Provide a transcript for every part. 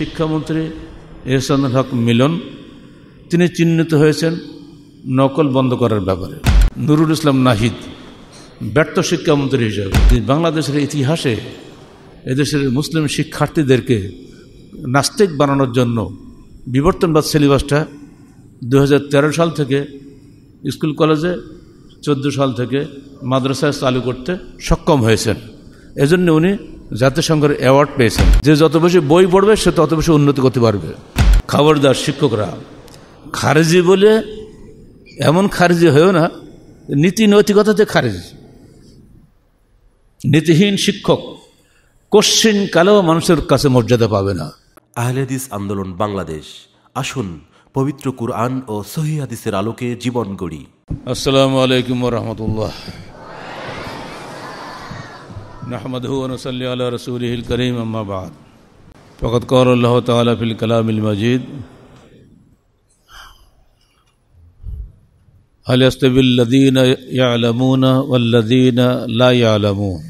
শিক্ষামন্ত্রী এহসান হক মিলন তিনি চিহ্নিত হয়েছেন নকল বন্ধ করার ব্যাপারে নুরুল ইসলাম নাহিদ ব্যর্থ শিক্ষামন্ত্রী হিসাবে বাংলাদেশের ইতিহাসে এদেশের মুসলিম শিক্ষার্থীদেরকে নাস্তিক বানানোর জন্য বিবর্তনবাদ সিলেবাসটা দু সাল থেকে স্কুল কলেজে চোদ্দো সাল থেকে মাদ্রাসায় চালু করতে সক্ষম হয়েছেন এজন্য উনি জাতিসংঘের অ্যাওয়ার্ড পেয়েছেন যে যত বেশি বই পড়বে সে তত বেশি উন্নতি করতে পারবে খবরদার শিক্ষকরা খারেজি বলে এমন খারেজি হয়েও না নীতি নৈতিকতাতে খারেজি নীতিহীন শিক্ষক কোশ্চিন কালেও মানুষের কাছে মর্যাদা পাবে না আহলেদিস আন্দোলন বাংলাদেশ আসুন পবিত্র কুরআন ও সহি হাদিসের আলোকে জীবন গড়ি আসসালামু আলাইকুম রহমতুল্লাহ نحمد صلی علی رسول الکریم اما بعد فقط قول اللہ تعالیٰ فی الکلام المجید الستب الدین یعلمون والذین لا یعلمون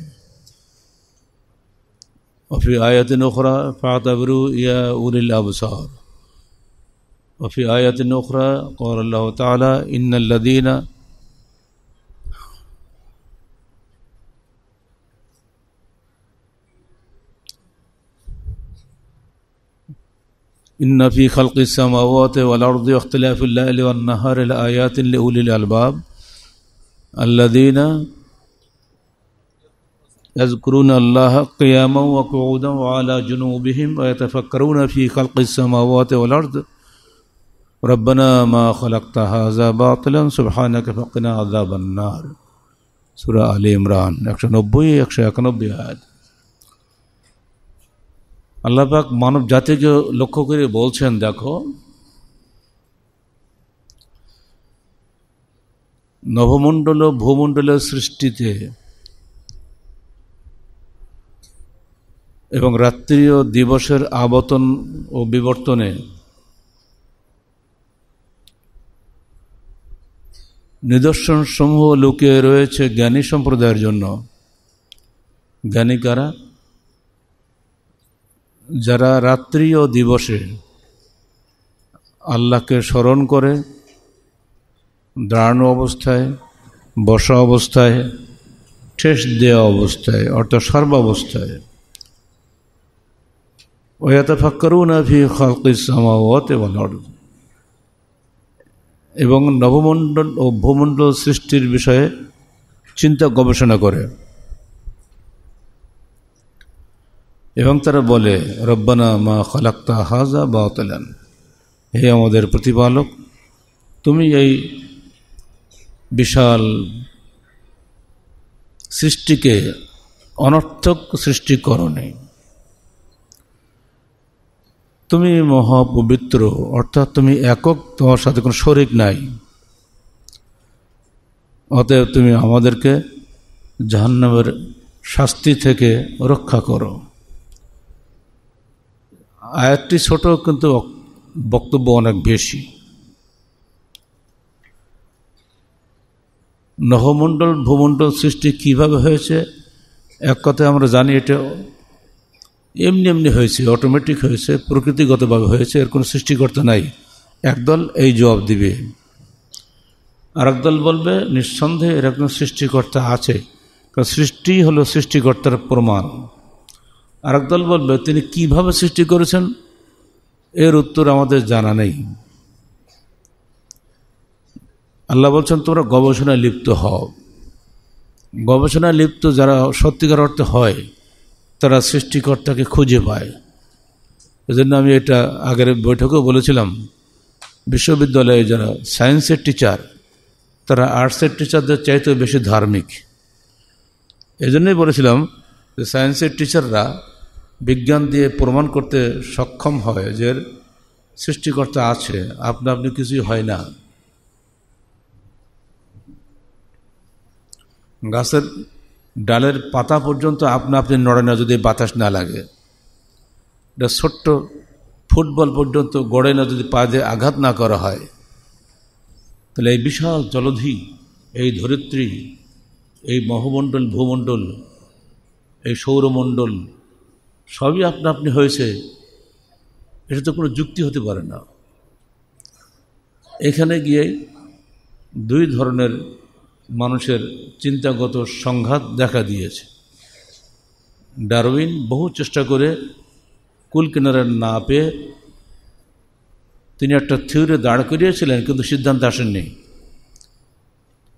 وفی آیت نخرا فاتبرو یا اول الابصار وفی آیت نخرا قول اللہ تعالیٰ ان الدینہ إن في خلق السماوات والأرض واختلاف الليل والنهار لآيات لأولي الألباب الذين يذكرون الله قياما وقعودا وعلى جنوبهم ويتفكرون في خلق السماوات والأرض ربنا ما خلقت هذا باطلا سبحانك فقنا عذاب النار سورة آل عمران 190 191 آيات আল্লাপাক মানব জাতিকে লক্ষ্য করে বলছেন দেখো নবমণ্ডল ভূমণ্ডলের সৃষ্টিতে এবং রাত্রি ও দিবসের আবর্তন ও বিবর্তনে নিদর্শনসমূহ লুকিয়ে রয়েছে জ্ঞানী সম্প্রদায়ের জন্য জ্ঞানী কারা যারা রাত্রি ও দিবসে আল্লাহকে স্মরণ করে দাঁড়ানো অবস্থায় বসা অবস্থায় ঠেস দেওয়া অবস্থায় অর্থাৎ সর্বাবস্থায় ওয়াতফাক্করুনাফি খালকিসামাওয়াতে বলার এবং নবমণ্ডল ও ভূমণ্ডল সৃষ্টির বিষয়ে চিন্তা গবেষণা করে এবং তারা বলে রব্বানা মা খলাক্তা হাজা বাতলান হে আমাদের প্রতিপালক তুমি এই বিশাল সৃষ্টিকে অনর্থক সৃষ্টি করনি তুমি মহাপবিত্র অর্থাৎ তুমি একক তোমার সাথে কোনো শরিক নাই অতএব তুমি আমাদেরকে জাহান্নামের শাস্তি থেকে রক্ষা করো আয়াতটি ছোট কিন্তু বক্তব্য অনেক বেশি নহমণ্ডল ভূমণ্ডল সৃষ্টি কিভাবে হয়েছে এক কথা আমরা জানি এটা এমনি এমনি হয়েছে অটোমেটিক হয়েছে প্রকৃতিগতভাবে হয়েছে এর কোনো সৃষ্টিকর্তা নাই একদল এই জবাব দিবে আর একদল বলবে নিঃসন্দেহে এরকম সৃষ্টিকর্তা আছে কারণ সৃষ্টি হলো সৃষ্টিকর্তার প্রমাণ আরেক দল বলবে তিনি কিভাবে সৃষ্টি করেছেন এর উত্তর আমাদের জানা নেই আল্লাহ বলছেন তোমরা গবেষণায় লিপ্ত হও গবেষণায় লিপ্ত যারা সত্যিকার অর্থে হয় তারা সৃষ্টিকর্তাকে খুঁজে পায় এজন্য আমি এটা আগের বৈঠকেও বলেছিলাম বিশ্ববিদ্যালয়ে যারা সায়েন্সের টিচার তারা আর্টসের টিচারদের চাইতেও বেশি ধার্মিক এজন্যই বলেছিলাম যে সায়েন্সের টিচাররা বিজ্ঞান দিয়ে প্রমাণ করতে সক্ষম হয় যে সৃষ্টিকর্তা আছে আপনা আপনি কিছুই হয় না গাছের ডালের পাতা পর্যন্ত আপনা আপনি নড়ে না যদি বাতাস না লাগে এটা ছোট্ট ফুটবল পর্যন্ত গড়ে না যদি পা দিয়ে আঘাত না করা হয় তাহলে এই বিশাল জলধি এই ধরিত্রী এই মহমণ্ডল ভূমণ্ডল এই সৌরমণ্ডল সবই আপনা আপনি হয়েছে এটা তো কোনো যুক্তি হতে পারে না এখানে গিয়ে দুই ধরনের মানুষের চিন্তাগত সংঘাত দেখা দিয়েছে ডারউইন বহু চেষ্টা করে কুল কিনারে না পেয়ে তিনি একটা থিওরি দাঁড় করিয়েছিলেন কিন্তু সিদ্ধান্ত আসেননি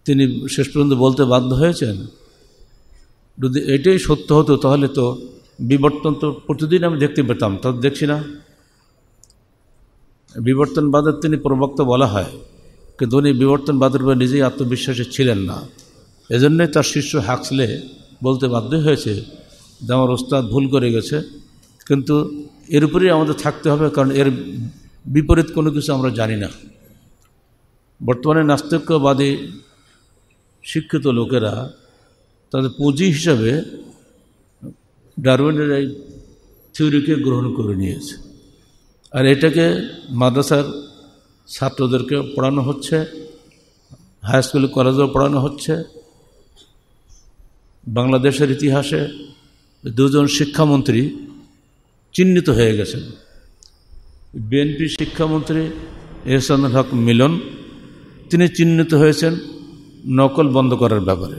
তিনি শেষ পর্যন্ত বলতে বাধ্য হয়েছেন যদি এটাই সত্য হতো তাহলে তো বিবর্তন তো প্রতিদিন আমি দেখতে পেতাম তা দেখছি না বিবর্তনবাদের তিনি প্রবক্তা বলা হয় কিন্তু উনি বিবর্তনবাদের উপরে নিজেই আত্মবিশ্বাসী ছিলেন না এজন্যই তার শিষ্য হাকসলে বলতে বাধ্য হয়েছে যে আমার ওস্তাদ ভুল করে গেছে কিন্তু এর উপরেই আমাদের থাকতে হবে কারণ এর বিপরীত কোনো কিছু আমরা জানি না বর্তমানে নাস্তিকবাদী শিক্ষিত লোকেরা তাদের পুঁজি হিসাবে ডারউইনের এই থিওরিকে গ্রহণ করে নিয়েছে আর এটাকে মাদ্রাসার ছাত্রদেরকে পড়ানো হচ্ছে হাই স্কুল কলেজেও পড়ানো হচ্ছে বাংলাদেশের ইতিহাসে দুজন শিক্ষামন্ত্রী চিহ্নিত হয়ে গেছেন বিএনপি শিক্ষামন্ত্রী এহসান হক মিলন তিনি চিহ্নিত হয়েছেন নকল বন্ধ করার ব্যাপারে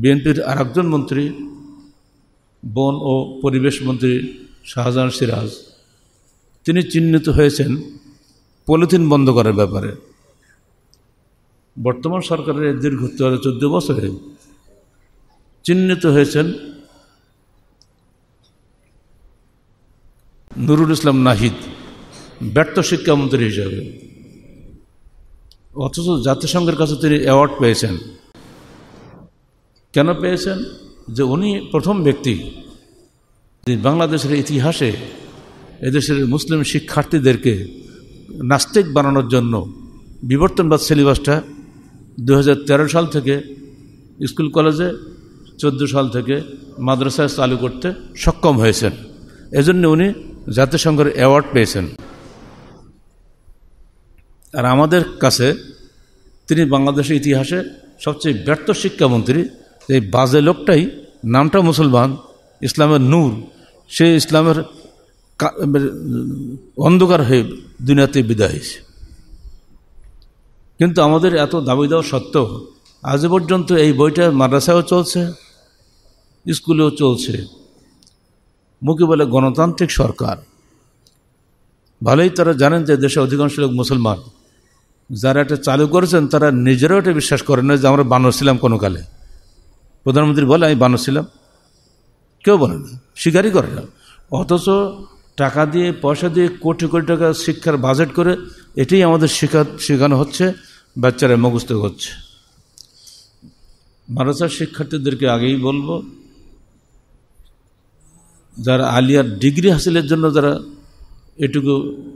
বিএনপির আরেকজন মন্ত্রী বন ও পরিবেশ মন্ত্রী শাহজাহান সিরাজ তিনি চিহ্নিত হয়েছেন পলিথিন বন্ধ করার ব্যাপারে বর্তমান সরকারের দীর্ঘ চোদ্দ বছরে চিহ্নিত হয়েছেন নুরুল ইসলাম নাহিদ ব্যর্থ শিক্ষামন্ত্রী হিসাবে অথচ জাতিসংঘের কাছে তিনি অ্যাওয়ার্ড পেয়েছেন কেন পেয়েছেন যে উনি প্রথম ব্যক্তি বাংলাদেশের ইতিহাসে এদেশের মুসলিম শিক্ষার্থীদেরকে নাস্তিক বানানোর জন্য বিবর্তনবাদ সিলেবাসটা দু সাল থেকে স্কুল কলেজে চোদ্দো সাল থেকে মাদ্রাসায় চালু করতে সক্ষম হয়েছেন এজন্য উনি জাতিসংঘের অ্যাওয়ার্ড পেয়েছেন আর আমাদের কাছে তিনি বাংলাদেশের ইতিহাসে সবচেয়ে ব্যর্থ শিক্ষামন্ত্রী এই বাজে লোকটাই নামটা মুসলমান ইসলামের নূর সে ইসলামের অন্ধকার হয়ে দুনিয়াতে বিদায় হয়েছে কিন্তু আমাদের এত দাবি দেওয়া সত্ত্বেও আজ পর্যন্ত এই বইটা মাদ্রাসায়ও চলছে স্কুলেও চলছে মুখে বলে গণতান্ত্রিক সরকার ভালোই তারা জানেন যে দেশে অধিকাংশ লোক মুসলমান যারা এটা চালু করেছেন তারা নিজেরাও এটা বিশ্বাস করেন না যে আমরা বানর ছিলাম কোনো কালে প্রধানমন্ত্রী বলে আমি বানর ছিলাম কেউ বলে না স্বীকারই করে না অথচ টাকা দিয়ে পয়সা দিয়ে কোটি কোটি টাকা শিক্ষার বাজেট করে এটাই আমাদের শেখা শেখানো হচ্ছে বাচ্চারা মুখস্থ হচ্ছে মাদ্রাসার শিক্ষার্থীদেরকে আগেই বলবো যারা আলিয়ার ডিগ্রি হাসিলের জন্য যারা এটুকু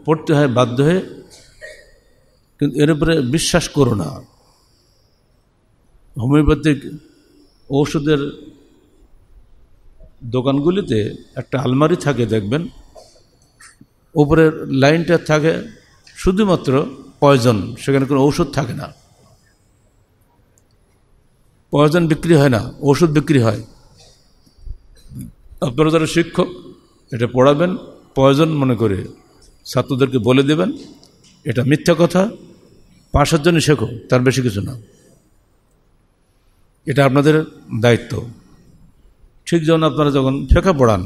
পড়তে হয় বাধ্য হয়ে কিন্তু এর উপরে বিশ্বাস করো না হোমিওপ্যাথিক ঔষধের দোকানগুলিতে একটা আলমারি থাকে দেখবেন উপরের লাইনটা থাকে শুধুমাত্র পয়জন সেখানে কোনো ঔষধ থাকে না পয়জন বিক্রি হয় না ওষুধ বিক্রি হয় আপনারা যারা শিক্ষক এটা পড়াবেন প্রয়োজন মনে করে ছাত্রদেরকে বলে দেবেন এটা মিথ্যা কথা পাশের জন্য শেখো তার বেশি কিছু না এটা আপনাদের দায়িত্ব ঠিক যখন আপনারা যখন ফেঁকা পড়ান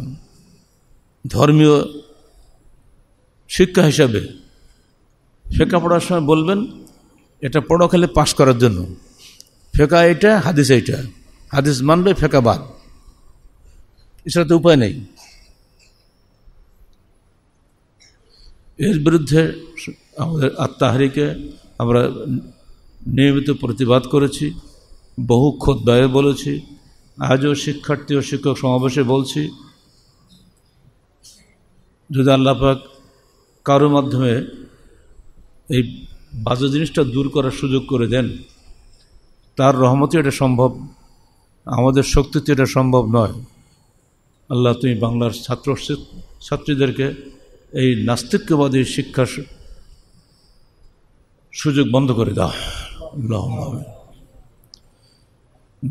ধর্মীয় শিক্ষা হিসাবে ফেঁকা পড়ার সময় বলবেন এটা পড়া খেলে পাশ করার জন্য ফেঁকা এটা হাদিস এইটা হাদিস মানবে ফেঁকা বাদ এছাড়া তো উপায় নেই এর বিরুদ্ধে আমাদের আত্মাহারিকে আমরা নিয়মিত প্রতিবাদ করেছি বহু ব্যয় বলেছি আজও শিক্ষার্থী ও শিক্ষক সমাবেশে বলছি যদি আল্লাপাক কারো মাধ্যমে এই বাজে জিনিসটা দূর করার সুযোগ করে দেন তার রহমতি এটা সম্ভব আমাদের শক্তিতে এটা সম্ভব নয় আল্লাহ তুমি বাংলার ছাত্র ছাত্রীদেরকে এই নাস্তিক্যবাদী শিক্ষার সুযোগ বন্ধ করে দাও আল্লাহ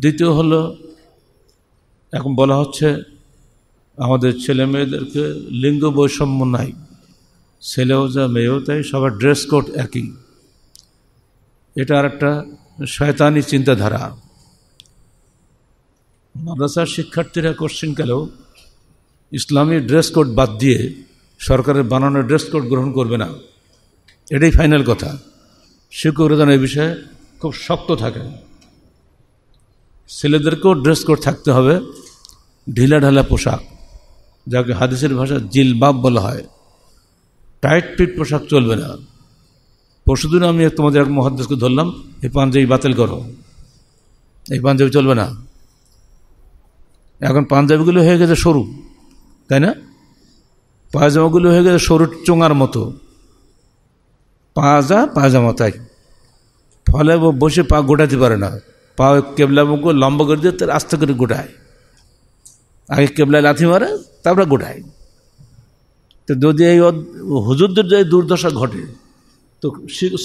দ্বিতীয় হল এখন বলা হচ্ছে আমাদের ছেলে মেয়েদেরকে লিঙ্গ বৈষম্য নাই ছেলেও যা মেয়েও তাই সবার ড্রেস কোড একই এটা আর একটা শয়তানি চিন্তাধারা মাদ্রাসার শিক্ষার্থীরা কোশ্চিনকালেও ইসলামী ড্রেস কোড বাদ দিয়ে সরকারের বানানো ড্রেস কোড গ্রহণ করবে না এটাই ফাইনাল কথা শিক্ষকরা যেন এ বিষয়ে খুব শক্ত থাকে ছেলেদেরকেও ড্রেস কোড থাকতে হবে ঢিলা ঢালা পোশাক যাকে হাদিসের ভাষা জিলবাব বলা হয় টাইট ফিট পোশাক চলবে না পরশুদিন আমি তোমাদের এক মহাদেশকে ধরলাম এই পাঞ্জাবি বাতিল করো এই পাঞ্জাবি চলবে না এখন পাঞ্জাবিগুলো হয়ে গেছে সরু তাই না পায়জামাগুলো হয়ে গেছে সরু চোঙার মতো পাজা পায়জামা তাই ফলে বসে পা গোটাতে পারে না কেবলা কেবলামুখ লম্বা করে দিয়ে তার আস্তে করে গোটায় আগে কেবলায় লাথি মারে তারপরে গোটায় তো যদি এই হুজুরদের যে দুর্দশা ঘটে তো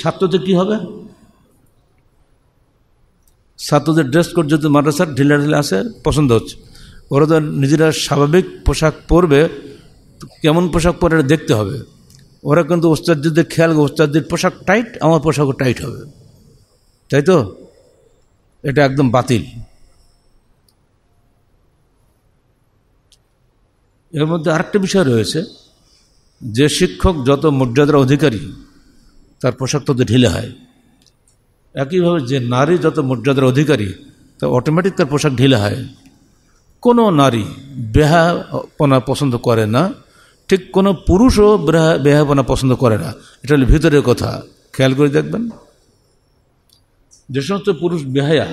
ছাত্রদের কি হবে ছাত্রদের ড্রেস কোড যদি মাদ্রাসার ঢিলা ঢিলা আসে পছন্দ হচ্ছে ওরা তো নিজেরা স্বাভাবিক পোশাক পরবে কেমন পোশাক পরে দেখতে হবে ওরা কিন্তু ওস্তাদদের খেয়াল ওস্তাদদের পোশাক টাইট আমার পোশাকও টাইট হবে তাই তো এটা একদম বাতিল এর মধ্যে আরেকটা বিষয় রয়েছে যে শিক্ষক যত মর্যাদার অধিকারী তার পোশাক তত ঢিলে হয় একইভাবে যে নারী যত মর্যাদার অধিকারী তা অটোমেটিক তার পোশাক ঢিলে হয় কোনো নারী বেহাপনা পছন্দ করে না ঠিক কোনো পুরুষও বেহাপনা পছন্দ করে না এটা হলো ভিতরের কথা খেয়াল করে দেখবেন যে সমস্ত পুরুষ বেহায়া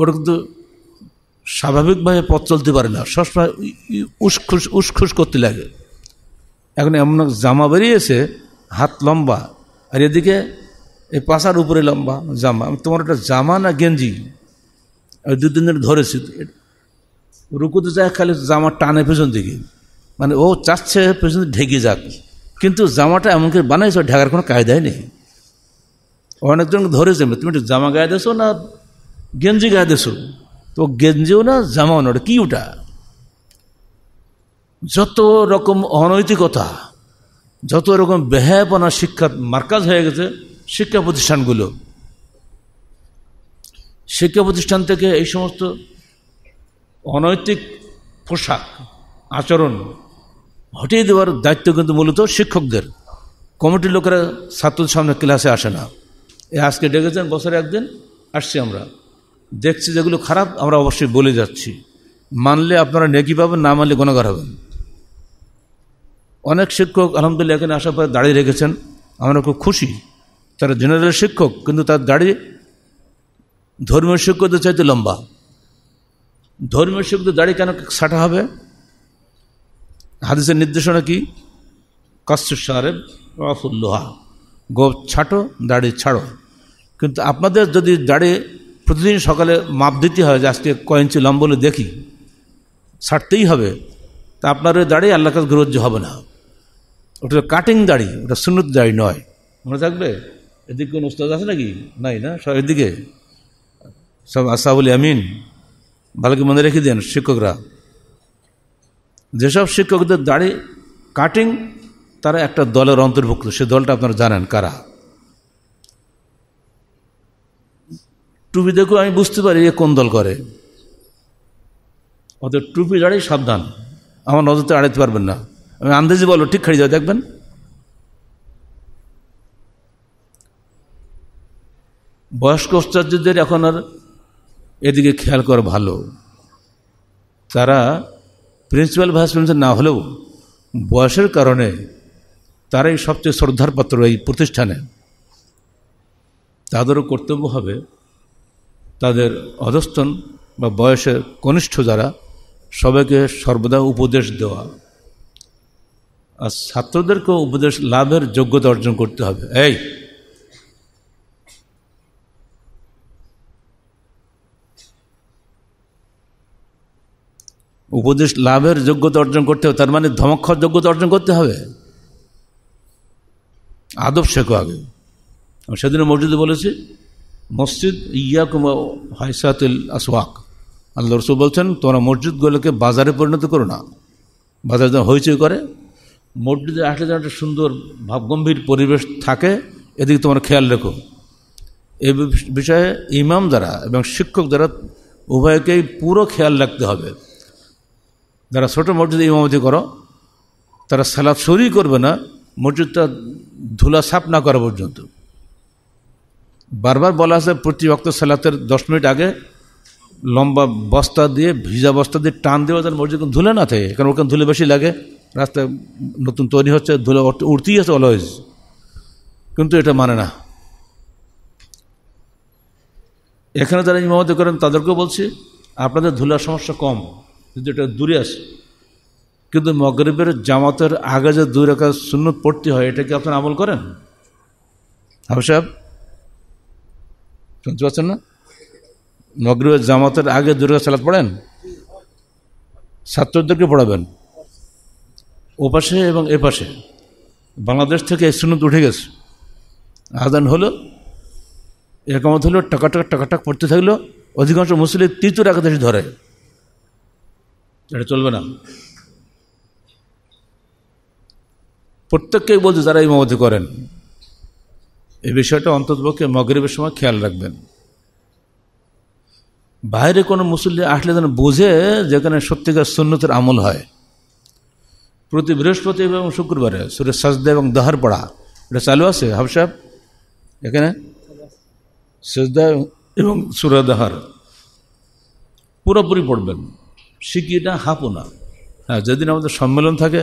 ওরা কিন্তু স্বাভাবিকভাবে পথ চলতে পারে না সবসময় উসখুস উসখুস করতে লাগে এখন এমন জামা বেরিয়েছে হাত লম্বা আর এদিকে এই পাশার উপরে লম্বা জামা তোমার একটা জামা না গেঞ্জি আমি দু তিন দিন ধরেছি রুকুতে যায় খালি জামা টানে পেছন দিকে মানে ও চাচ্ছে পেছন ঢেকে যাক কিন্তু জামাটা এমনকি বানাইছে ঢাকার কোনো কায়দাই নেই অনেকজন ধরে তুমি একটু জামা গায়ে দেশো না গেঞ্জি গায়ে দেশো তো গেঞ্জিও না জামাও না কি ওটা যত রকম অনৈতিকতা যত রকম বেহায়াপনা শিক্ষার মার্কাজ হয়ে গেছে শিক্ষা প্রতিষ্ঠানগুলো শিক্ষা প্রতিষ্ঠান থেকে এই সমস্ত অনৈতিক পোশাক আচরণ হটিয়ে দেওয়ার দায়িত্ব কিন্তু মূলত শিক্ষকদের কমিটির লোকেরা ছাত্রদের সামনে ক্লাসে আসে না এ আজকে ডেকেছেন বছরে একদিন আসছি আমরা দেখছি যেগুলো খারাপ আমরা অবশ্যই বলে যাচ্ছি মানলে আপনারা নেকি পাবেন না মানলে গণগার হবেন অনেক শিক্ষক আলহামদুলিল্লাহ এখানে আসার পরে দাঁড়িয়ে রেখেছেন আমরা খুব খুশি তারা জেনারেল শিক্ষক কিন্তু তার দাঁড়িয়ে ধর্মীয় শিক্ষকদের চাইতে লম্বা ধর্মীয় শিক্ষকদের দাঁড়িয়ে কেন ছাটা হবে হাদিসের নির্দেশনা কি কাস্তু সাহেব রফুল্লোহা গোপ ছাটো দাড়ি ছাড়ো কিন্তু আপনাদের যদি দাঁড়ে প্রতিদিন সকালে মাপ দিতে হয় যে আজকে কয়েঞ্চি লম্ব বলে দেখি ছাড়তেই হবে তা আপনার ওই দাঁড়িয়ে আল্লাহ কাছে গ্রহ্য হবে না ওটা কাটিং দাড়ি ওটা সুন্নত দাড়ি নয় মনে থাকবে এদিকে কোনো উস্তাদ আছে নাকি নাই না সব এদিকে সব আসাউল আমিন ভালোকে মনে রেখে দেন শিক্ষকরা যেসব শিক্ষকদের দাড়ি কাটিং তারা একটা দলের অন্তর্ভুক্ত সে দলটা আপনারা জানেন কারা টুপি দেখো আমি বুঝতে পারি এ কোন দল করে অত টুপি দাঁড়িয়ে সাবধান আমার নজরতে আড়াইতে পারবেন না আমি আন্দাজে বলো ঠিক খাড়ি যাও দেখবেন বয়স্ক আশ্চর্যদের এখন আর এদিকে খেয়াল করা ভালো তারা প্রিন্সিপাল ভাইস প্রিন্সিপাল না হলেও বয়সের কারণে তারাই সবচেয়ে শ্রদ্ধার পাত্র এই প্রতিষ্ঠানে তাদেরও কর্তব্য হবে তাদের অধস্তন বা বয়সের কনিষ্ঠ যারা সবাইকে সর্বদা উপদেশ দেওয়া আর ছাত্রদেরকেও উপদেশ লাভের যোগ্যতা অর্জন করতে হবে এই উপদেশ লাভের যোগ্যতা অর্জন করতে হবে তার মানে ধমক্ষ যোগ্যতা অর্জন করতে হবে আদব শেখো আগে আমি সেদিনও মসজিদে বলেছি মসজিদ ইয়াকুমা হাইসাতুল আসওয়াক আল্লাহ রসুল বলছেন তোমরা মসজিদগুলোকে বাজারে পরিণত করো না বাজার যেন হইচই করে মসজিদে আসলে যেন একটা সুন্দর ভাবগম্ভীর পরিবেশ থাকে এদিকে তোমরা খেয়াল রেখো এ বিষয়ে ইমাম দ্বারা এবং শিক্ষক দ্বারা উভয়কেই পুরো খেয়াল রাখতে হবে যারা ছোটো মসজিদে ইমামতি করো তারা সালাদ সরি করবে না মসজিদটা ধুলা সাপ না করা পর্যন্ত বারবার বলা আছে প্রতি ভক্ত সালাতের দশ মিনিট আগে লম্বা বস্তা দিয়ে ভিজা বস্তা দিয়ে টান দেওয়া যেন মসজিদ ধুলে না থাকে কারণ ওখানে ধুলে বেশি লাগে রাস্তায় নতুন তৈরি হচ্ছে ধুলে উঠতেই আছে অলওয়েজ কিন্তু এটা মানে না এখানে যারা ইমামতি করেন তাদেরকেও বলছি আপনাদের ধুলার সমস্যা কম কিন্তু এটা দূরে আছে কিন্তু মগরীবের জামাতের আগে যে দুই রেখা শূন্য পড়তে হয় এটা কি আপনারা আমল করেন হাব সাহেব শুনতে পাচ্ছেন না মগরিবের জামাতের আগে দুর্গা সালাত পড়েন ছাত্রদেরকে পড়াবেন ওপাশে এবং এপাশে বাংলাদেশ থেকে সুন্নত উঠে গেছে আদান হলো এরকম হলো টাকাটাক টাকাটাক পড়তে থাকলো অধিকাংশ মুসলিম তৃতীয় দেশে ধরে এটা চলবে না প্রত্যেককেই বলছে যারা ইমামতি করেন এই বিষয়টা অন্ততপক্ষে মগরীবের সময় খেয়াল রাখবেন বাইরে কোনো মুসল্লি আসলে যেন বোঝে যেখানে সত্যিকার সুন্নতের আমল হয় প্রতি বৃহস্পতি এবং শুক্রবারে সুরের সাজদা এবং দাহার পড়া এটা চালু আছে হাফ সাহেব এখানে সাজদা এবং সুরা দাহার পুরোপুরি পড়বেন শিকিটা হাঁপো না হ্যাঁ যেদিন আমাদের সম্মেলন থাকে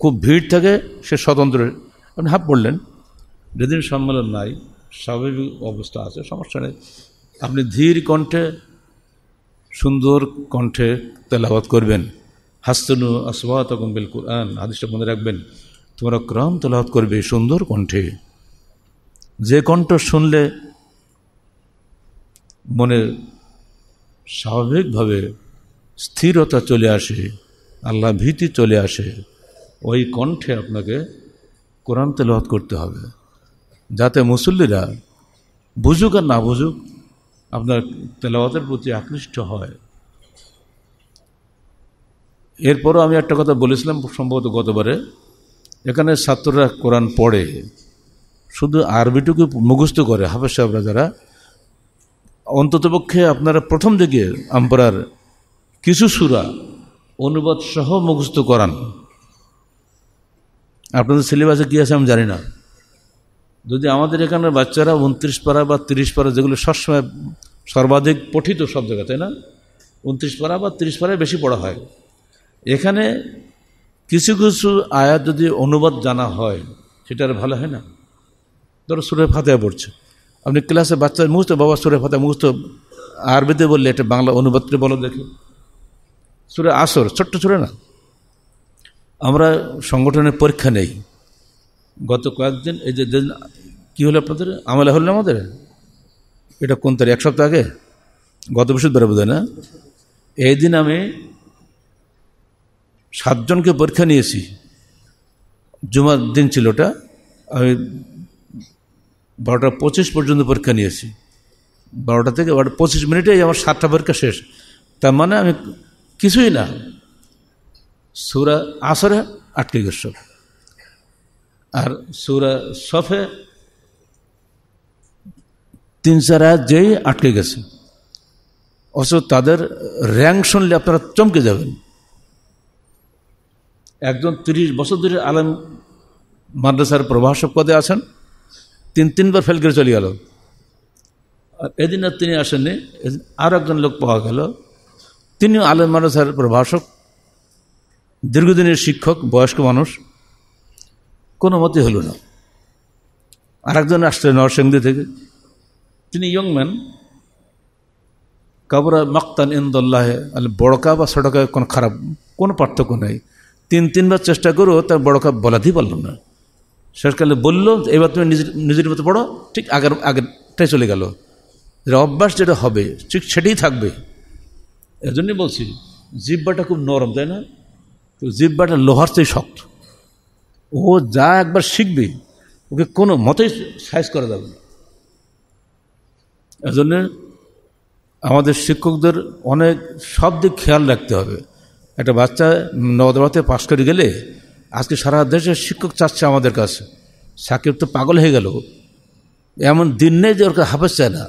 খুব ভিড় থাকে সে স্বতন্ত্র আপনি হাঁপ পড়লেন যেদিন সম্মেলন নাই স্বাভাবিক অবস্থা আছে সমস্যা নেই আপনি ধীর কণ্ঠে সুন্দর কণ্ঠে তেলাবাত করবেন হাস্তনু আসবাত বিল কোরআন হাদিসটা মনে রাখবেন তোমরা ক্রম তেলাওয়াত করবে সুন্দর কণ্ঠে যে কণ্ঠ শুনলে মনে স্বাভাবিকভাবে স্থিরতা চলে আসে আল্লাহ ভীতি চলে আসে ওই কণ্ঠে আপনাকে কোরআন তেলাওয়াত করতে হবে যাতে মুসল্লিরা বুঝুক আর না বুঝুক আপনার তেলাওয়াতের প্রতি আকৃষ্ট হয় এরপরও আমি একটা কথা বলেছিলাম সম্ভবত গতবারে এখানে ছাত্ররা কোরআন পড়ে শুধু আরবিটুকু মুখস্থ করে হাফেজ সাহেবরা যারা অন্ততপক্ষে আপনারা প্রথম দিকে আম্পরার কিছু সুরা অনুবাদ সহ মুখস্থ করান আপনাদের সিলেবাসে কী আছে আমি জানি না যদি আমাদের এখানে বাচ্চারা উনত্রিশ পারা বা তিরিশ পারা যেগুলো সবসময় সর্বাধিক পঠিত সব জায়গা তাই না উনত্রিশ পারা বা তিরিশ পারায় বেশি পড়া হয় এখানে কিছু কিছু আয়াত যদি অনুবাদ জানা হয় সেটা আর ভালো হয় না ধরো সুরে ফাতেহা পড়ছে আপনি ক্লাসে বাচ্চা মুহূর্ত বাবা সুরে ফাতে মুহূর্ত আরবিতে বললে এটা বাংলা অনুবাদটা বলো দেখি সুরে আসর ছোট্ট সুরে না আমরা সংগঠনের পরীক্ষা নেই গত কয়েকদিন এই যে কী হলো আপনাদের আমলা হলো আমাদের এটা কোন তারিখ এক সপ্তাহ আগে গত বৃহস্পতিবার বোধ না এই দিন আমি সাতজনকে পরীক্ষা নিয়েছি জুমার দিন ছিল ওটা আমি বারোটা পঁচিশ পর্যন্ত পরীক্ষা নিয়েছি বারোটা থেকে বারোটা পঁচিশ মিনিটেই আমার সাতটা পরীক্ষা শেষ তার মানে আমি কিছুই না সুরা আসরে আটকে গেছে আর সুরা সফে তিন চার যেই আটকে গেছে অথচ তাদের র্যাঙ্ক শুনলে আপনারা চমকে যাবেন একজন তিরিশ বছর ধরে আলম মাদ্রাসার প্রভাষক পদে আছেন তিন তিনবার ফেল করে চলে গেল আর এদিন আর তিনি আসেননি আর একজন লোক পাওয়া গেল তিনিও আলম মাদ্রাসার প্রভাষক দীর্ঘদিনের শিক্ষক বয়স্ক মানুষ কোনো মতে হলো না আরেকজন আসলে নরসিংদী থেকে তিনি ইয়ংম্যান কাবরা মক্তান ইন্দোল্লাহে আলে বড়কা বা ছোটকা কোনো খারাপ কোনো পার্থক্য নেই তিন তিনবার চেষ্টা করো তার বড়কা বলাতেই পারল না সরকারে বললো এবার তুমি নিজের নিজের মতো পড়ো ঠিক আগের আগেরটাই চলে গেল অভ্যাস যেটা হবে ঠিক সেটাই থাকবে এজন্যই বলছি জিব্বাটা খুব নরম তাই না তো জিব্বাটা লোহার চেয়ে শক্ত ও যা একবার শিখবে ওকে কোনো মতেই সাইজ করা যাবে না এজন্য আমাদের শিক্ষকদের অনেক সব দিক খেয়াল রাখতে হবে একটা বাচ্চা নদাবাতে পাশ করে গেলে আজকে সারা দেশে শিক্ষক চাচ্ছে আমাদের কাছে সাকিব তো পাগল হয়ে গেল এমন দিন নেই যে ওরকে হাফেজ চায় না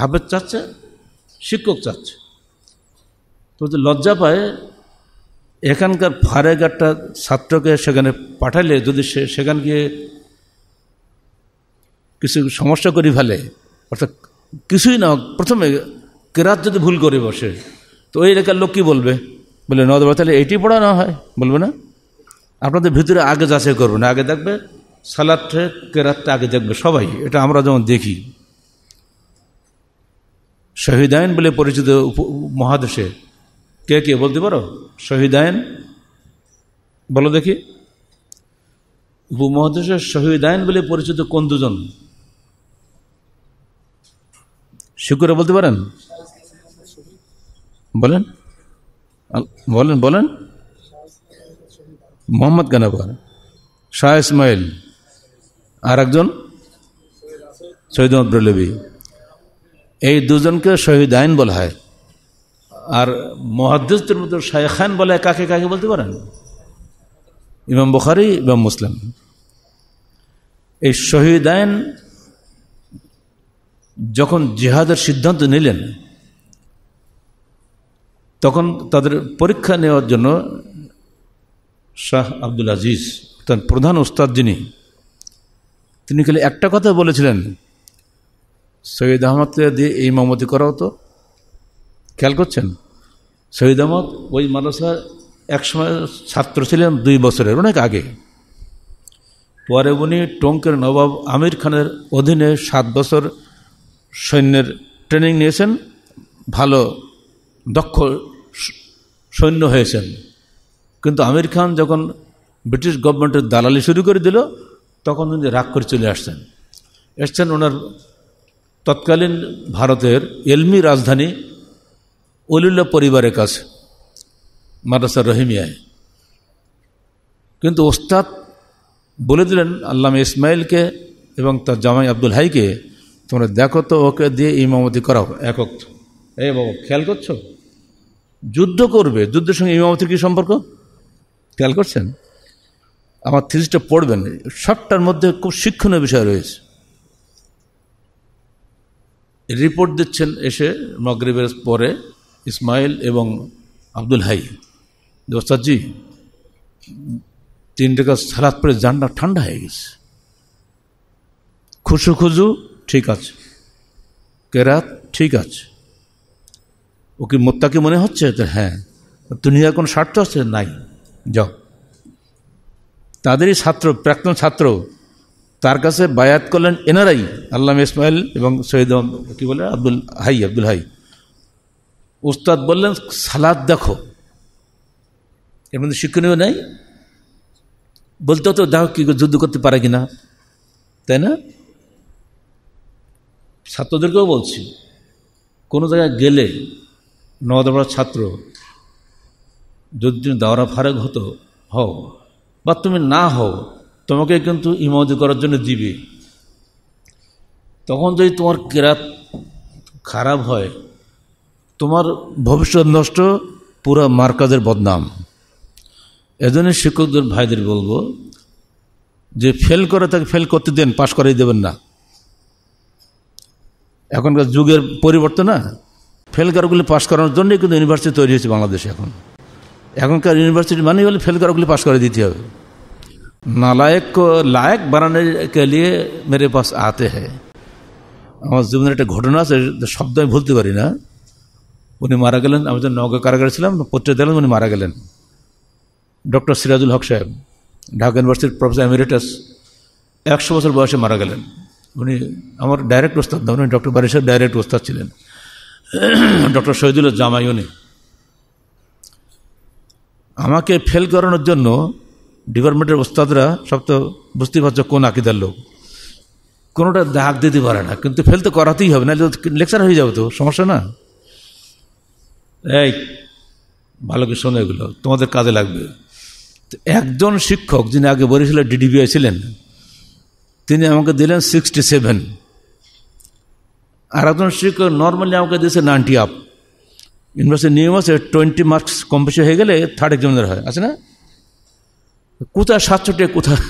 হাফেজ চাচ্ছে শিক্ষক চাচ্ছে তো লজ্জা পায় এখানকার ফারেগারটা ছাত্রকে সেখানে পাঠালে যদি সে সেখান গিয়ে কিছু সমস্যা করি ফেলে অর্থাৎ কিছুই না প্রথমে কেরাত যদি ভুল করে বসে তো ওই এলাকার লোক কী বলবে বলে নদবা তাহলে এটি পড়া না হয় বলবে না আপনাদের ভিতরে আগে যাচাই করবে না আগে দেখবে সালাদটা কেরাতটা আগে দেখবে সবাই এটা আমরা যেমন দেখি শহীদায়ন বলে পরিচিত মহাদেশে কে কে বলতে পারো শহীদায়ন বলো দেখি উপমহাদেশের শহীদায়ন বলে পরিচিত কোন দুজন শুকুরে বলতে পারেন বলেন বলেন বলেন মোহাম্মদ কানাবার শাহ ইসমাইল আর একজন শহীদ মব্রলবী এই দুজনকে শহীদ আইন বলা হয় আর মহাদ্দেশদের মতো শায়খান বলে কাকে কাকে বলতে পারেন ইমাম বুখারি ইমাম মুসলিম এই শহীদায়ন যখন জেহাদের সিদ্ধান্ত নিলেন তখন তাদের পরীক্ষা নেওয়ার জন্য শাহ আব্দুল আজিজ তার প্রধান উস্তাদ যিনি তিনি খালি একটা কথা বলেছিলেন সৈয়দ আহমদ দিয়ে এই মামতি করা হতো খেয়াল করছেন শহীদ আহমদ ওই মাদ্রাসার একসময় ছাত্র ছিলেন দুই বছরের অনেক আগে পরে উনি টঙ্কের নবাব আমির খানের অধীনে সাত বছর সৈন্যের ট্রেনিং নিয়েছেন ভালো দক্ষ সৈন্য হয়েছেন কিন্তু আমির খান যখন ব্রিটিশ গভর্নমেন্টের দালালি শুরু করে দিল তখন উনি রাগ করে চলে আসছেন এসছেন ওনার তৎকালীন ভারতের এলমি রাজধানী অলিল্লা পরিবারের কাছে মাদ্রাসা রহিমিয়ায় কিন্তু ওস্তাদ বলে দিলেন আল্লামা ইসমাইলকে এবং তার জামাই আব্দুল হাইকে তোমরা দেখো তো ওকে দিয়ে ইমামতি করাও একক এ বাবা খেয়াল করছো যুদ্ধ করবে যুদ্ধের সঙ্গে ইমামতির কী সম্পর্ক খেয়াল করছেন আমার থিসিসটা পড়বেন সবটার মধ্যে খুব শিক্ষণীয় বিষয় রয়েছে রিপোর্ট দিচ্ছেন এসে মগরিবের পরে ইসমাইল এবং আব্দুল হাই দোস্তাদি তিনটে কাজ সালাত পরে জানটা ঠান্ডা হয়ে গেছে খুশু খুজু ঠিক আছে কেরাত ঠিক আছে ও কি মোত্তাকে মনে হচ্ছে তো হ্যাঁ দুনিয়ার কোনো স্বার্থ আছে নাই যাও তাদেরই ছাত্র প্রাক্তন ছাত্র তার কাছে বায়াত করলেন এনারাই আল্লাহ ইসমাইল এবং সৈয়দ কী বলে আব্দুল হাই আব্দুল হাই উস্তাদ বললেন সালাদ দেখো এর মধ্যে শিক্ষণীয় নেই বলতে তো দেখো কি যুদ্ধ করতে পারে কিনা তাই না ছাত্রদেরকেও বলছি কোনো জায়গায় গেলে নদাপড়ার ছাত্র যদি তুমি দাওরা ফারেক হতো হও বা তুমি না হও তোমাকে কিন্তু ইমামতি করার জন্য দিবে তখন যদি তোমার কেরাত খারাপ হয় তোমার ভবিষ্যৎ নষ্ট পুরা মার্কাজের বদনাম এজন্য শিক্ষকদের ভাইদের বলবো যে ফেল করে তাকে ফেল করতে দেন পাশ করাই দেবেন না এখনকার যুগের পরিবর্তন না হ্যাঁ? ফেল করাগুলি পাশ করানোর জন্যই কিন্তু ইউনিভার্সিটি তৈরি হয়েছে বাংলাদেশে এখন এখনকার ইউনিভার্সিটি মানেই হলে ফেল করাগুলি পাশ করে দিতে হবে নালায়ক লায়ক लायक কে লিয়ে মেরে পাশ আতে হ্যাঁ আমার জীবনের একটা ঘটনা আছে শব্দ আমি ভুলতে পারি না উনি মারা গেলেন আমাদের নগা কারাগারে ছিলাম পত্রে দিলাম উনি মারা গেলেন ডক্টর সিরাজুল হক সাহেব ঢাকা ইউনিভার্সিটির প্রফেসর এমিরেটাস একশো বছর বয়সে মারা গেলেন উনি আমার ডাইরেক্ট ওস্তাদ না উনি ডক্টর বারি সাহেব ডাইরেক্ট ওস্তাদ ছিলেন ডক্টর শহীদুল জামাই উনি আমাকে ফেল করানোর জন্য ডিপার্টমেন্টের ওস্তাদরা সব তো বুঝতেই পারছো কোন আকিদার লোক কোনোটা দাগ দিতে পারে না কিন্তু ফেল তো করাতেই হবে না লেকচার হয়ে যাবে তো সমস্যা না এই ভালো কি শোনো এগুলো তোমাদের কাজে লাগবে একজন শিক্ষক যিনি আগে বরিশালে ডিডিবিআই ছিলেন তিনি আমাকে দিলেন সিক্সটি সেভেন আর একজন শিক্ষক নর্মালি আমাকে দিয়েছে নাইনটি আপ ইউনিভার্সিটি নিয়ম আছে টোয়েন্টি মার্কস কম বেশি হয়ে গেলে থার্ড এক্সামিনার হয় আছে না কোথায় সাতষট্টি কোথায়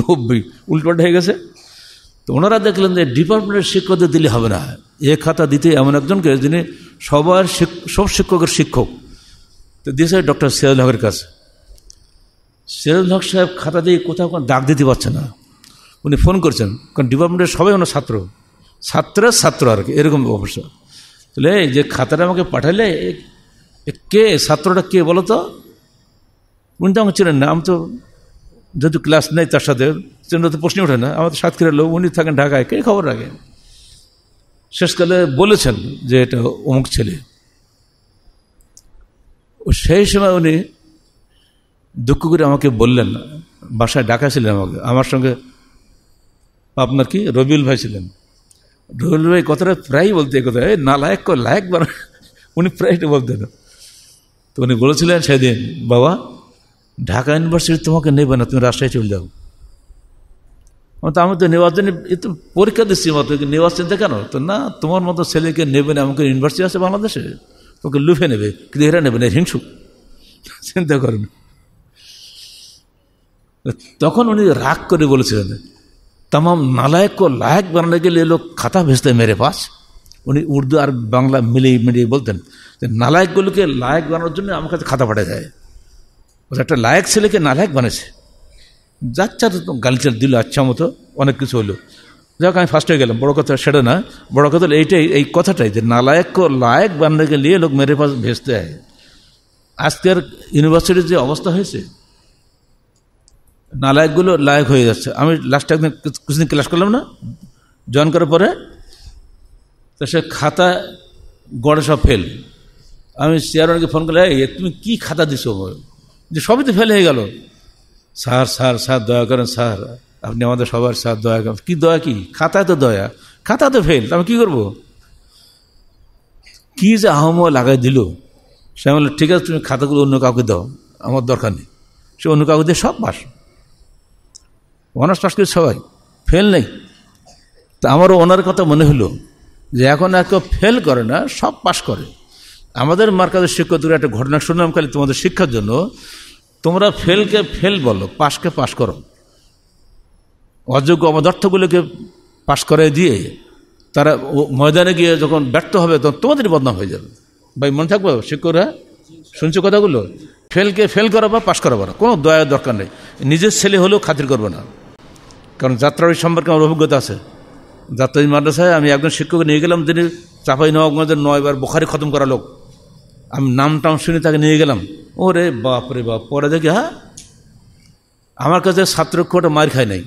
নব্বই উল্টোটা হয়ে গেছে তো ওনারা দেখলেন যে ডিপার্টমেন্টের শিক্ষকদের দিলে হবে না এ খাতা দিতে এমন একজনকে যিনি সবার সব শিক্ষকের শিক্ষক তো দিয়েছে ডক্টর সিরাজুল হকের কাছে সিরাজুল হক সাহেব খাতা দিয়ে কোথাও কোনো ডাক দিতে পারছে না উনি ফোন করছেন কারণ ডিপার্টমেন্টের সবাই ওনার ছাত্র ছাত্রের ছাত্র আর কি এরকম অবস্থা তাহলে যে খাতাটা আমাকে পাঠালে কে ছাত্রটা কে বলো তো উনি তো আমাকে ছিলেন না আমি তো যেহেতু ক্লাস নেই তার সাথে জন্য তো প্রশ্ন ওঠে না আমাদের সাতক্ষীরা লোক উনি থাকেন ঢাকায় কে খবর রাখেন শেষকালে বলেছেন যে এটা অমুক ছেলে ও সেই সময় উনি দুঃখ করে আমাকে বললেন বাসায় ডাকা ছিলেন আমাকে আমার সঙ্গে আপনার কি রবিউল ভাই ছিলেন রবিউল ভাই কথাটা প্রায়ই বলতে কথা না লায়ক কর লায়ক বার উনি প্রায় এটা বলতেন তো উনি বলেছিলেন সেদিন বাবা ঢাকা ইউনিভার্সিটি তোমাকে নেবে না তুমি রাজশাহী চলে যাও তার আমি তো এ তো পরীক্ষা দিচ্ছি মাত্র নির্বাচন কেন তো না তোমার মতো ছেলেকে নেবে না আমাকে ইউনিভার্সিটি আছে বাংলাদেশে তোকে লুফে নেবে কিন্তু এরা নেবে না হিংসুক চিন্তা করেন তখন উনি রাগ করে বলেছিলেন তাম নালায়ক ও লায়ক বানানো গেলে লোক খাতা ভেজতে মেরে পাস উনি উর্দু আর বাংলা মিলিয়ে মিলিয়ে বলতেন যে নালায়কগুলোকে লায়ক বানানোর জন্য আমার কাছে খাতা পাঠা যায় একটা লায়ক ছেলেকে নালায়ক বানিয়েছে যাচ্ছা তো গালিচাল দিল আচ্ছা মতো অনেক কিছু হলো যাক আমি ফার্স্ট হয়ে গেলাম বড় কথা সেটা না বড় কথা এইটাই এই কথাটাই যে নালায়ক লায়ক বান্ধাকে নিয়ে লোক মেরে পাশে ভেসতে আয় আজকের ইউনিভার্সিটির যে অবস্থা হয়েছে নালায়কগুলো লায়ক হয়ে যাচ্ছে আমি লাস্ট একদিন কিছুদিন ক্লাস করলাম না জয়েন করার পরে তো সে খাতা গড়ে সব ফেল আমি চেয়ারম্যানকে ফোন করলে তুমি কি খাতা দিছো যে সবই তো ফেল হয়ে গেল স্যার স্যার স্যার দয়া করেন স্যার আপনি আমাদের সবার স্যার দয়া করেন কি দয়া কি খাতা তো দয়া খাতা তো ফেল আমি কি করব কি যে আহম লাগাই দিল সে বললো ঠিক আছে তুমি খাতাগুলো অন্য কাউকে দাও আমার দরকার নেই সে অন্য কাউকে দিয়ে সব পাস অনার্স পাস করে সবাই ফেল নেই তা আমারও ওনার কথা মনে হলো যে এখন আর ফেল করে না সব পাস করে আমাদের মার্কাজের শিক্ষকদের একটা ঘটনা শুনলাম খালি তোমাদের শিক্ষার জন্য তোমরা ফেলকে ফেল বলো পাশকে পাশ করো অযোগ্য অবদার্থগুলোকে পাশ করে দিয়ে তারা ময়দানে গিয়ে যখন ব্যর্থ হবে তখন তোমাদের বদনাম হয়ে যাবে ভাই মনে থাকবে শিক্ষকরা শুনছো কথাগুলো ফেলকে ফেল বা পাশ করা না কোনো দয়ার দরকার নেই নিজের ছেলে হলেও খাতির করবে না কারণ যাত্রা ওই সম্পর্কে আমার অভিজ্ঞতা আছে যাত্রা মাদ্রাসায় আমি একজন শিক্ষক নিয়ে গেলাম তিনি চাপাই নয় নয়বার বোখারি খতম করা লোক আমি নাম টাম শুনে তাকে নিয়ে গেলাম ওরে বাপ রে বাপ পরে দেখি হ্যাঁ আমার কাছে ছাত্র কোটা মার খায় নাই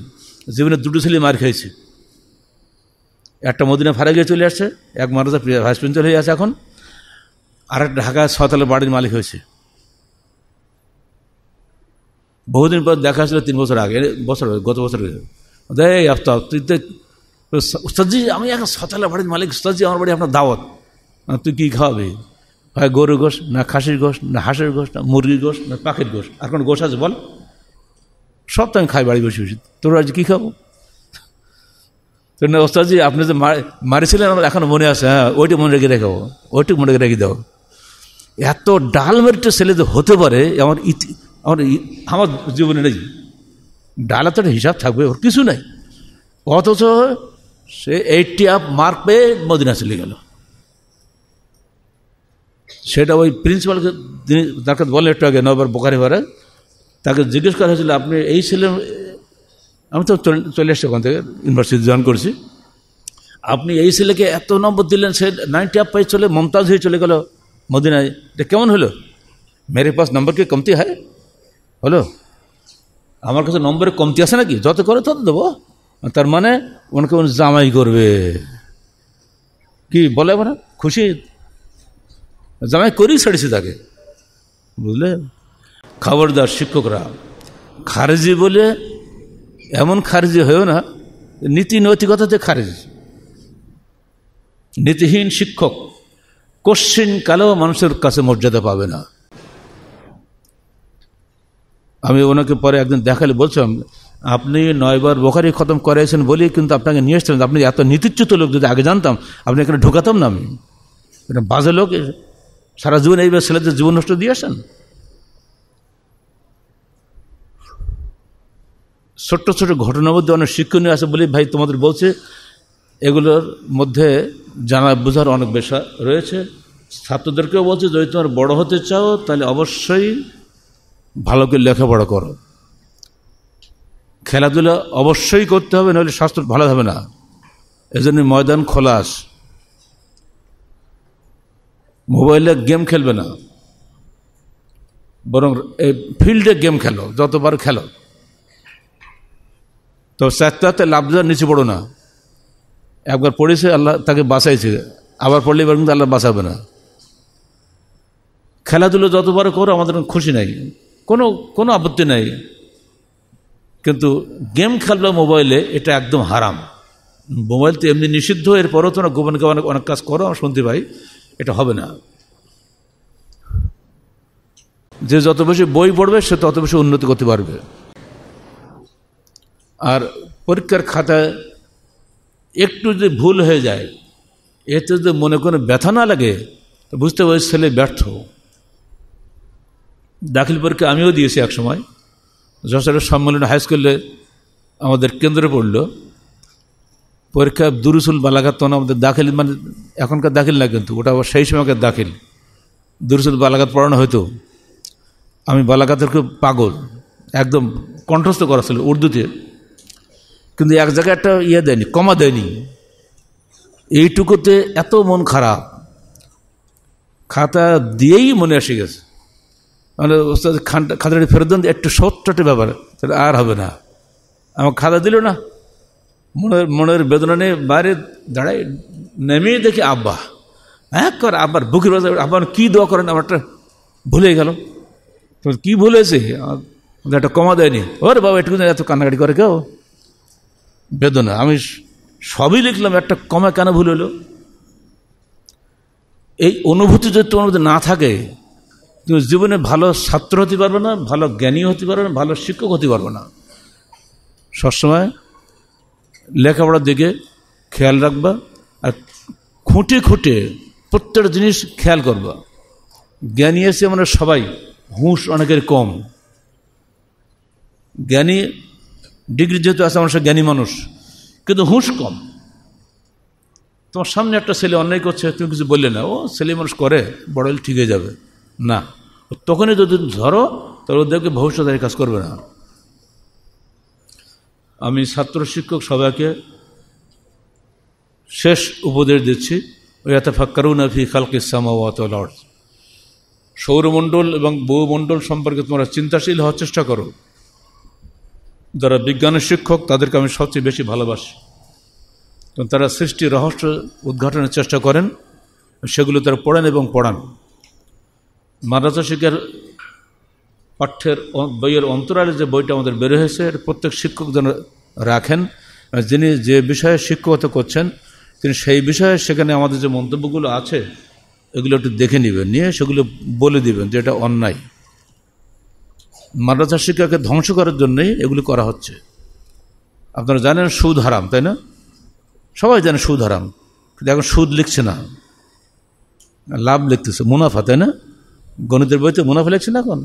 জীবনে দুটো ছেলে মার খেয়েছে একটা মদিনা ভাড়া গিয়ে চলে আসছে এক মানুষ ভাইস প্রিন্সিপাল হয়ে আছে এখন আর একটা ঢাকা সাঁতালের বাড়ির মালিক হয়েছে বহুদিন পর দেখা হয়েছিল তিন বছর আগে বছর গত বছর দেখ তুই তো আমি এখন সাঁতালের বাড়ির মালিক উস্তাদি আমার বাড়ি আপনার দাওয়াত মানে তুই কী খাওয়াবি হয় গরু গোশ না খাসির গোষ না হাঁসের গোষ না মুরগির গোষ না পাখির গোশ আর কোনো গোশ আছে বল সব তো আমি খাই বাড়ি বসে বসে তোর আজ কী খাবো তোর না আপনি যে মারিছিলেন আমার এখনও মনে আছে হ্যাঁ ওইটি মনে রেখে রেখাবো ওইটি মনে রেখে রেখে দাও এত ডাল মেরিটের ছেলে যে হতে পারে আমার ইতি আমার আমার জীবনে নেই ডালা তো হিসাব থাকবে ওর কিছু নাই অথচ সে এইটটি আপ মার্ক পেয়ে মদিনা চলে গেল সেটা ওই প্রিন্সিপালকে তিনি কাছে বলেন একটু আগে নবার বোকারি ভাড়া তাকে জিজ্ঞেস করা হয়েছিল আপনি এই ছেলে আমি তো চলে এসছি ওখান থেকে ইউনিভার্সিটি জয়েন করছি আপনি এই ছেলেকে এত নম্বর দিলেন সে নাইনটি আপ পাই চলে মমতাজ হয়ে চলে গেল মদিনায় এটা কেমন হলো মেরে পাস নম্বর কি কমতি হয় হলো আমার কাছে নম্বরে কমতি আছে নাকি যত করে তত দেবো তার মানে ওনাকে উনি জামাই করবে কি বলে মানে খুশি জামাই করেই ছেড়েছি তাকে বুঝলে খবরদার শিক্ষকরা খারেজি বলে এমন খারেজি হয়েও না নীতি নৈতিকতাতে খারেজ নীতিহীন শিক্ষক কশ্চিন কালেও মানুষের কাছে মর্যাদা পাবে না আমি ওনাকে পরে একদিন দেখালে বলছিলাম আপনি নয়বার বোখারি খতম করাইছেন বলি কিন্তু আপনাকে নিয়ে এসছিলেন আপনি এত নীতিচ্যুত লোক যদি আগে জানতাম আপনি এখানে ঢোকাতাম না আমি বাজে লোক সারা জীবন এইভাবে ছেলেদের জীবন নষ্ট আসেন ছোট্ট ছোট ঘটনার মধ্যে অনেক শিক্ষণীয় আছে বলি ভাই তোমাদের বলছে এগুলোর মধ্যে জানা বোঝার অনেক বেশা রয়েছে ছাত্রদেরকেও বলছে যদি তোমার বড় হতে চাও তাহলে অবশ্যই ভালো করে লেখাপড়া করো খেলাধুলা অবশ্যই করতে হবে নাহলে স্বাস্থ্য ভালো হবে না এজন্য ময়দান খোলা আস মোবাইলে গেম খেলবে না বরং এই ফিল্ডে গেম খেলো যতবার খেলো তো সাথে লাভজার নিচে পড়ো না একবার পড়েছে আল্লাহ তাকে বাঁচাইছে আবার পড়লে এবার কিন্তু আল্লাহ বাঁচাবে না খেলাধুলো যতবার করো আমাদের খুশি নাই কোনো কোনো আপত্তি নাই কিন্তু গেম খেলবে মোবাইলে এটা একদম হারাম মোবাইল তো এমনি নিষিদ্ধ এরপরও তোমরা গোপন গোপন অনেক কাজ করো শুনতে পাই এটা হবে না যে যত বেশি বই পড়বে সে তত বেশি উন্নতি করতে পারবে আর পরীক্ষার খাতায় একটু যদি ভুল হয়ে যায় এতে যদি মনে কোনো ব্যথা না লাগে তো বুঝতে পারি ছেলে ব্যর্থ দাখিল পরীক্ষা আমিও দিয়েছি এক সময় যশোরের সম্মেলন হাই স্কুলে আমাদের কেন্দ্রে পড়লো পরীক্ষা দুরুসুল বালাঘাত তখন আমাদের দাখিল মানে এখনকার দাখিল না কিন্তু ওটা আবার সেই সময়কার দাখিল দুরুসুল বালাঘাত পড়ানো হয়তো আমি বালাঘাতের খুব পাগল একদম কণ্ঠস্থ করা ছিল উর্দুতে কিন্তু এক জায়গায় একটা ইয়ে দেয়নি কমা দেয়নি এইটুকুতে এত মন খারাপ খাতা দিয়েই মনে এসে গেছে মানে ওস্তাদ খাতাটি ফেরত দেন একটু সত্যটি ব্যাপার তাহলে আর হবে না আমার খাতা দিল না মনের মনের বেদনা নিয়ে বাইরে দাঁড়াই নেমেই দেখি আব্বা হ্যাঁ কর আব্বার বুকের বাজার আব্বা কী দোয়া করেন আমারটা ভুলে গেল তো কী ভুলেছে একটা কমা দেয়নি ওরে বাবা এটুকু এত কান্নাকাটি করে কেউ বেদনা আমি সবই লিখলাম একটা কমা কেন ভুল হলো এই অনুভূতি যদি তোমার মধ্যে না থাকে তুমি জীবনে ভালো ছাত্র হতে পারবে না ভালো জ্ঞানী হতে পারবে না ভালো শিক্ষক হতে পারবে না সবসময় লেখাপড়ার দিকে খেয়াল রাখবা আর খুঁটে খুঁটে প্রত্যেকটা জিনিস খেয়াল করবা জ্ঞানী এসে আমরা মানে সবাই হুঁশ অনেকের কম জ্ঞানী ডিগ্রি যেহেতু আছে আমার জ্ঞানী মানুষ কিন্তু হুঁশ কম তোমার সামনে একটা ছেলে অন্যায় করছে তুমি কিছু বললে না ও ছেলে মানুষ করে বড় ঠিক হয়ে যাবে না তখনই যদি ধরো তাহলে ওদেরকে ভবিষ্যতের কাজ করবে না আমি ছাত্র শিক্ষক সবাইকে শেষ উপদেশ দিচ্ছি ওয়াতাফাক্কারুনা ফি খালক ইসামাওয়াত লর্ড সৌরমণ্ডল এবং বহুমণ্ডল সম্পর্কে তোমরা চিন্তাশীল হওয়ার চেষ্টা করো যারা বিজ্ঞানের শিক্ষক তাদেরকে আমি সবচেয়ে বেশি ভালোবাসি কারণ তারা সৃষ্টি রহস্য উদ্ঘাটনের চেষ্টা করেন সেগুলো তারা পড়েন এবং পড়ান মাদ্রাসা শিক্ষার পাঠ্যের বইয়ের অন্তরালে যে বইটা আমাদের বের হয়েছে এটা প্রত্যেক শিক্ষক যেন রাখেন যিনি যে বিষয়ে শিক্ষকতা করছেন তিনি সেই বিষয়ে সেখানে আমাদের যে মন্তব্যগুলো আছে এগুলো একটু দেখে নেবেন নিয়ে সেগুলো বলে দিবেন যে এটা অন্যায় মাদ্রাসা শিক্ষাকে ধ্বংস করার জন্যই এগুলি করা হচ্ছে আপনারা জানেন সুদ হারাম তাই না সবাই জানে সুদ হারাম কিন্তু এখন সুদ লিখছে না লাভ লিখতেছে মুনাফা তাই না গণিতের বইতে মুনাফা লিখছে না এখন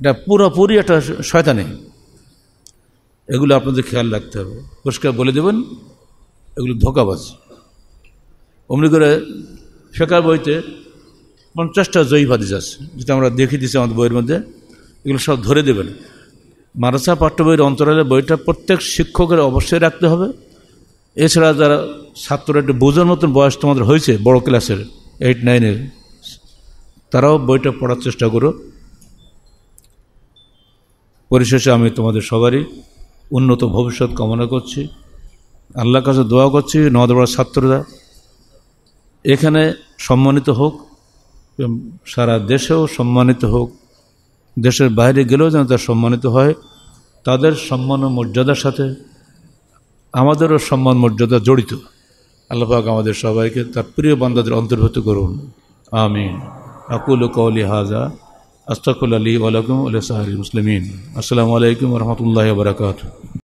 এটা পুরোপুরি একটা শয়তানি এগুলো আপনাদের খেয়াল রাখতে হবে পরিষ্কার বলে দেবেন এগুলো ধোকাবাজ অমনি করে শেখার বইতে পঞ্চাশটা জয়ী আছে যেটা আমরা দেখে দিচ্ছি আমাদের বইয়ের মধ্যে এগুলো সব ধরে দেবেন মারাসা পাঠ্য বইয়ের অন্তরালে বইটা প্রত্যেক শিক্ষকের অবশ্যই রাখতে হবে এছাড়া যারা ছাত্ররা একটু বোঝার মতন বয়স তোমাদের হয়েছে বড় ক্লাসের এইট নাইনের তারাও বইটা পড়ার চেষ্টা করো পরিশেষে আমি তোমাদের সবারই উন্নত ভবিষ্যৎ কামনা করছি আল্লাহর কাছে দোয়া করছি নদবার ছাত্ররা এখানে সম্মানিত হোক সারা দেশেও সম্মানিত হোক দেশের বাইরে গেলেও যেন তার সম্মানিত হয় তাদের সম্মান ও মর্যাদার সাথে আমাদেরও সম্মান মর্যাদা জড়িত আল্লাহাক আমাদের সবাইকে তার প্রিয় বান্দাদের অন্তর্ভুক্ত করুন আমিন আকুল কৌলি হাজা علی علیکم علیہ وسلم السلام علیکم ورحمۃ اللہ وبرکاتہ